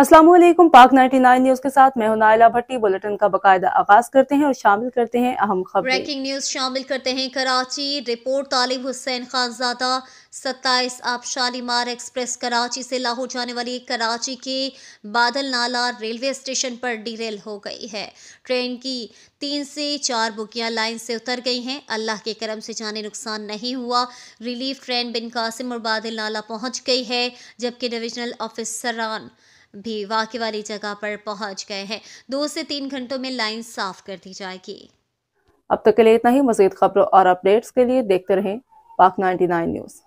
असलम पाक 99 न्यूज के साथ मैं नायला भट्टी बुलेटिन का बकायदा आगाज करते हैं और शामिल करते हैं अहम खबर ब्रेकिंग न्यूज शामिल करते हैं कराची रिपोर्ट तालिब हुसैन खानजादा सत्ताईस आप शालीमार एक्सप्रेस कराची से लाहौर जाने वाली कराची के बादल नाला रेलवे स्टेशन पर डीरेल हो गई है ट्रेन की तीन से चार बुकियां लाइन से उतर गई हैं अल्लाह के करम से जाने नुकसान नहीं हुआ रिलीफ ट्रेन बिन कासिम और बादल नाला पहुँच गई है जबकि डिविजनल ऑफिसरान भी वाक़े वाली जगह पर पहुंच गए हैं दो से तीन घंटों में लाइन साफ कर दी जाएगी अब तक के लिए इतना ही मजीद खबरों और अपडेट्स के लिए देखते रहें पाक 99 न्यूज़